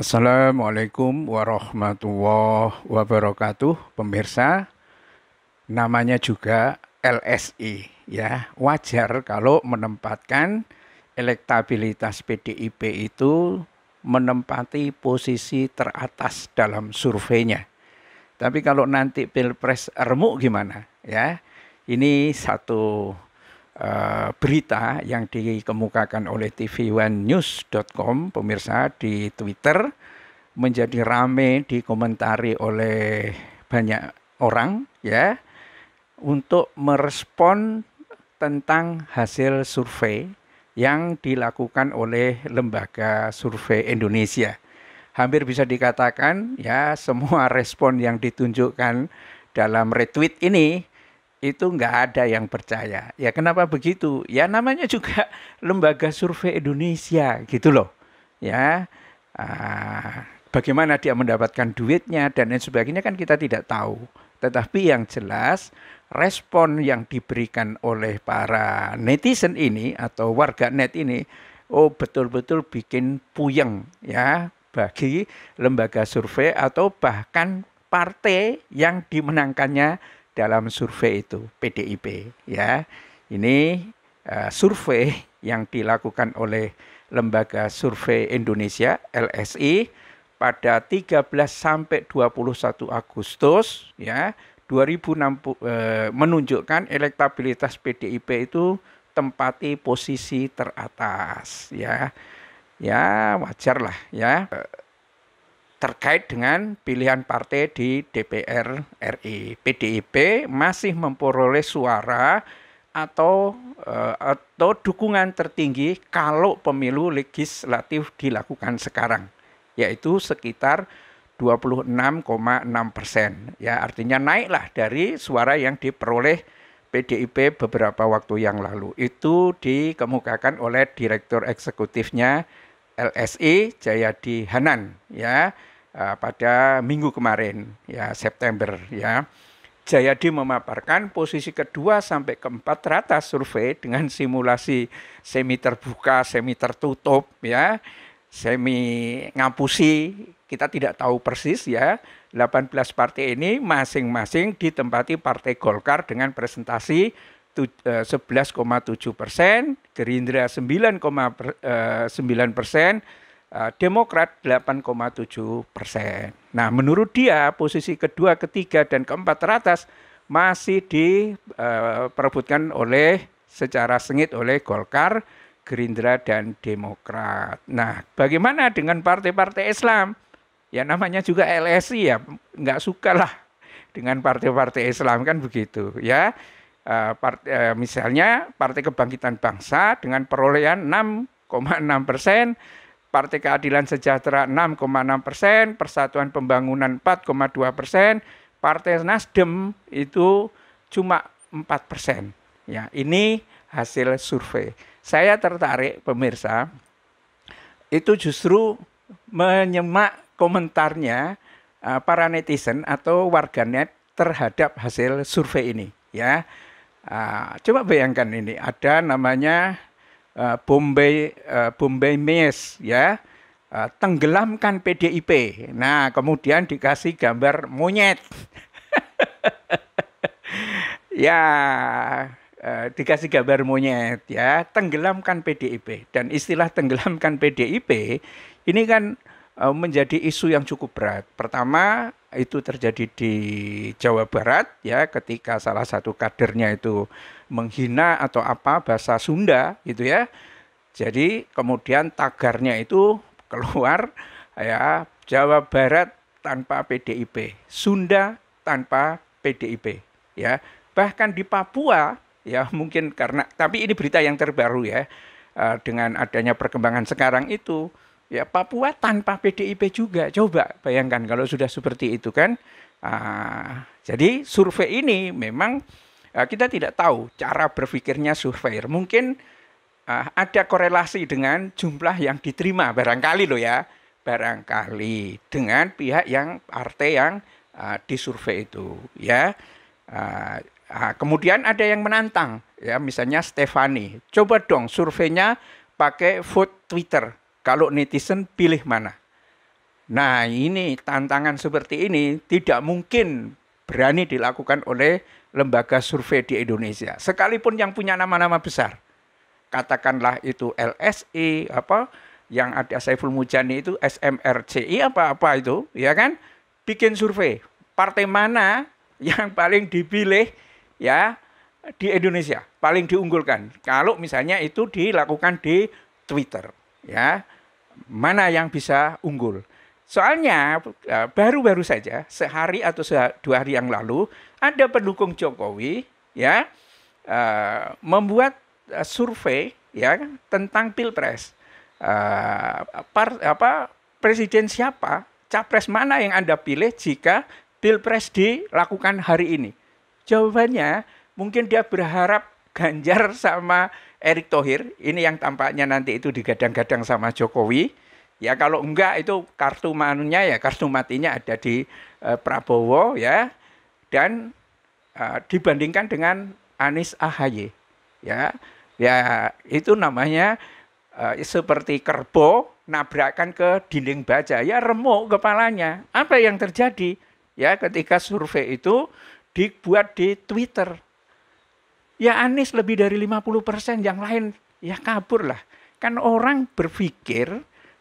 Assalamualaikum warahmatullahi wabarakatuh, pemirsa. Namanya juga LSI, ya. Wajar kalau menempatkan elektabilitas PDIP itu menempati posisi teratas dalam surveinya. Tapi kalau nanti pilpres remuk gimana, ya? Ini satu Eh, berita yang dikemukakan oleh tv newscom pemirsa di Twitter menjadi rame dikomentari oleh banyak orang ya untuk merespon tentang hasil survei yang dilakukan oleh lembaga survei Indonesia. Hampir bisa dikatakan ya semua respon yang ditunjukkan dalam retweet ini itu nggak ada yang percaya. Ya kenapa begitu? Ya namanya juga lembaga survei Indonesia gitu loh. Ya ah, bagaimana dia mendapatkan duitnya dan lain sebagainya kan kita tidak tahu. Tetapi yang jelas respon yang diberikan oleh para netizen ini atau warga net ini oh betul-betul bikin puyeng ya bagi lembaga survei atau bahkan partai yang dimenangkannya dalam survei itu PDIP ya. Ini uh, survei yang dilakukan oleh Lembaga Survei Indonesia LSI pada 13 sampai 21 Agustus ya 2006 e, eh, menunjukkan elektabilitas PDIP itu tempati posisi teratas ya. Ya, wajar lah ya terkait dengan pilihan partai di DPR RI. PDIP masih memperoleh suara atau uh, atau dukungan tertinggi kalau pemilu legislatif dilakukan sekarang, yaitu sekitar 26,6 persen. Ya artinya naiklah dari suara yang diperoleh PDIP beberapa waktu yang lalu. Itu dikemukakan oleh Direktur Eksekutifnya LSI Jayadi Hanan. Ya Eh, pada minggu kemarin ya September ya. Jayadi memaparkan posisi kedua sampai keempat rata survei dengan simulasi semi terbuka, semi tertutup ya, semi ngapusi, kita tidak tahu persis ya. 18 partai ini masing-masing ditempati Partai Golkar dengan presentasi 11,7 eh, persen, Gerindra 9,9 eh, persen, Eh, Demokrat 8,7 persen. Nah, menurut dia posisi kedua, ketiga, dan keempat teratas masih diperebutkan eh, oleh secara sengit oleh Golkar, Gerindra, dan Demokrat. Nah, bagaimana dengan partai-partai Islam? Ya namanya juga LSI ya, nggak suka lah dengan partai-partai Islam kan begitu ya. Eh, part, misalnya Partai Kebangkitan Bangsa dengan perolehan 6,6 persen, Partai Keadilan Sejahtera 6,6 persen, Persatuan Pembangunan 4,2 persen, Partai Nasdem itu cuma 4 persen. Ya, ini hasil survei. Saya tertarik pemirsa, itu justru menyemak komentarnya eh, para netizen atau warganet terhadap hasil survei ini. Ya, ah, coba bayangkan ini ada namanya Eh, Bombay uh, Bombay Mess ya uh, tenggelamkan PDIP. Nah, kemudian dikasih gambar monyet. ya, uh, dikasih gambar monyet ya, tenggelamkan PDIP. Dan istilah tenggelamkan PDIP ini kan uh, menjadi isu yang cukup berat. Pertama, itu terjadi di Jawa Barat ya ketika salah satu kadernya itu menghina atau apa bahasa Sunda gitu ya. Jadi kemudian tagarnya itu keluar ya Jawa Barat tanpa PDIP, Sunda tanpa PDIP ya. Bahkan di Papua ya mungkin karena tapi ini berita yang terbaru ya eh, dengan adanya perkembangan sekarang itu ya Papua tanpa PDIP juga. Coba bayangkan kalau sudah seperti itu kan. Uh, jadi survei ini memang uh, kita tidak tahu cara berpikirnya survei. Mungkin uh, ada korelasi dengan jumlah yang diterima barangkali loh ya, barangkali dengan pihak yang partai yang uh, disurvei itu ya. Uh, uh, kemudian ada yang menantang ya misalnya Stefani. Coba dong surveinya pakai vote Twitter kalau netizen pilih mana? Nah, ini tantangan seperti ini tidak mungkin berani dilakukan oleh lembaga survei di Indonesia. Sekalipun yang punya nama-nama besar. Katakanlah itu LSE apa yang ada Saiful Mujani itu SMRCI apa-apa itu, ya kan? Bikin survei. Partai mana yang paling dipilih ya di Indonesia, paling diunggulkan. Kalau misalnya itu dilakukan di Twitter ya mana yang bisa unggul. Soalnya eh, baru-baru saja sehari atau dua hari yang lalu ada pendukung Jokowi ya eh, membuat eh, survei ya tentang pilpres apa presiden siapa capres mana yang anda pilih jika pilpres dilakukan hari ini jawabannya mungkin dia berharap Ganjar sama Erick Thohir ini yang tampaknya nanti itu digadang-gadang sama Jokowi. Ya kalau enggak itu kartu manunya ya kartu matinya ada di uh, Prabowo ya dan uh, dibandingkan dengan Anies Ahy ya ya itu namanya uh, seperti kerbau nabrakan ke dinding baja ya remuk kepalanya apa yang terjadi ya ketika survei itu dibuat di Twitter Ya Anies lebih dari 50%, yang lain ya kabur lah. Kan orang berpikir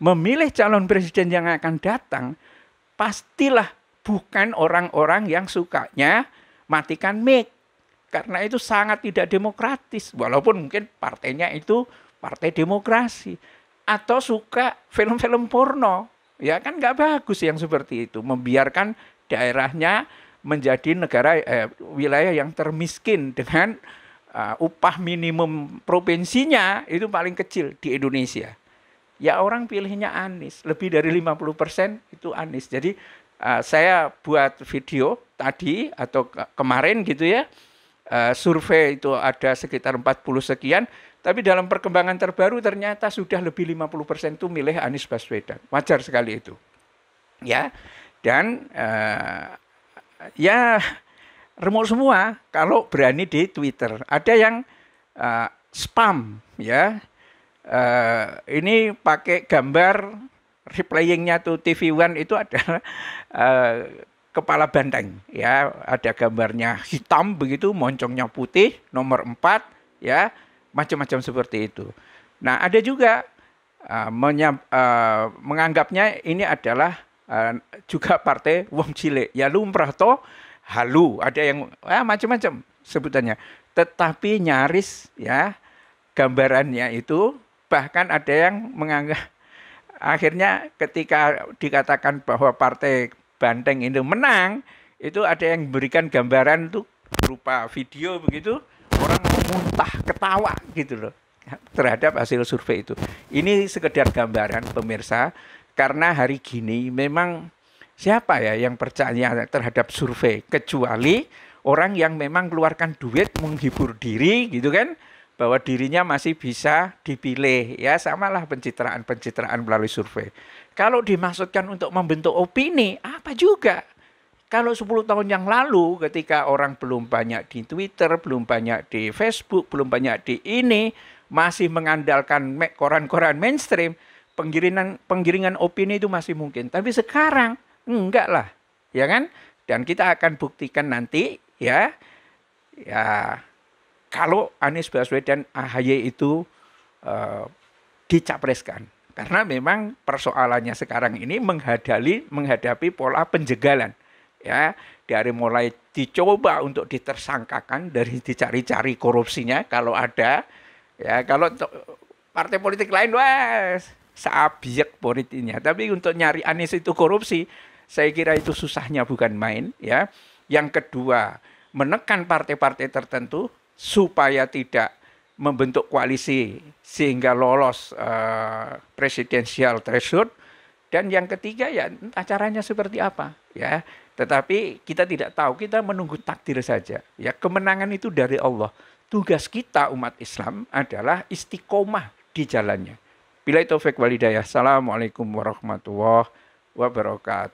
memilih calon presiden yang akan datang pastilah bukan orang-orang yang sukanya matikan mic. Karena itu sangat tidak demokratis. Walaupun mungkin partainya itu partai demokrasi. Atau suka film-film porno. Ya kan nggak bagus yang seperti itu. Membiarkan daerahnya menjadi negara eh, wilayah yang termiskin dengan uh, upah minimum provinsinya itu paling kecil di Indonesia. Ya orang pilihnya Anies, lebih dari 50% itu Anies. Jadi uh, saya buat video tadi atau ke kemarin gitu ya, uh, survei itu ada sekitar 40 sekian, tapi dalam perkembangan terbaru ternyata sudah lebih 50% itu milih Anies Baswedan. Wajar sekali itu. Ya. Dan uh, ya remuk semua kalau berani di Twitter. Ada yang uh, spam ya. Uh, ini pakai gambar replayingnya tuh TV One itu adalah uh, kepala banteng ya ada gambarnya hitam begitu moncongnya putih nomor empat ya macam-macam seperti itu. Nah ada juga uh, menyam, uh, menganggapnya ini adalah uh, juga partai wong cilik ya lumrah toh halu, ada yang ah, macam-macam sebutannya. Tetapi nyaris ya gambarannya itu bahkan ada yang menganggap akhirnya ketika dikatakan bahwa partai Banteng itu menang, itu ada yang memberikan gambaran itu berupa video begitu, orang muntah ketawa gitu loh terhadap hasil survei itu. Ini sekedar gambaran pemirsa karena hari gini memang Siapa ya yang percaya terhadap survei kecuali orang yang memang keluarkan duit menghibur diri gitu kan bahwa dirinya masih bisa dipilih ya samalah pencitraan-pencitraan melalui survei. Kalau dimaksudkan untuk membentuk opini apa juga? Kalau 10 tahun yang lalu ketika orang belum banyak di Twitter, belum banyak di Facebook, belum banyak di ini masih mengandalkan koran-koran mainstream, penggiringan penggiringan opini itu masih mungkin. Tapi sekarang Enggak lah, ya kan? Dan kita akan buktikan nanti ya, ya kalau Anies Baswedan AHY itu uh, dicapreskan. Karena memang persoalannya sekarang ini menghadali menghadapi pola penjegalan ya dari mulai dicoba untuk ditersangkakan dari dicari-cari korupsinya kalau ada ya kalau untuk partai politik lain wah seabiek politiknya tapi untuk nyari Anies itu korupsi saya kira itu susahnya bukan main ya. Yang kedua, menekan partai-partai tertentu supaya tidak membentuk koalisi sehingga lolos uh, presidensial threshold dan yang ketiga ya acaranya seperti apa ya tetapi kita tidak tahu kita menunggu takdir saja ya kemenangan itu dari Allah tugas kita umat Islam adalah istiqomah di jalannya bila itu Assalamualaikum warahmatullahi wabarakatuh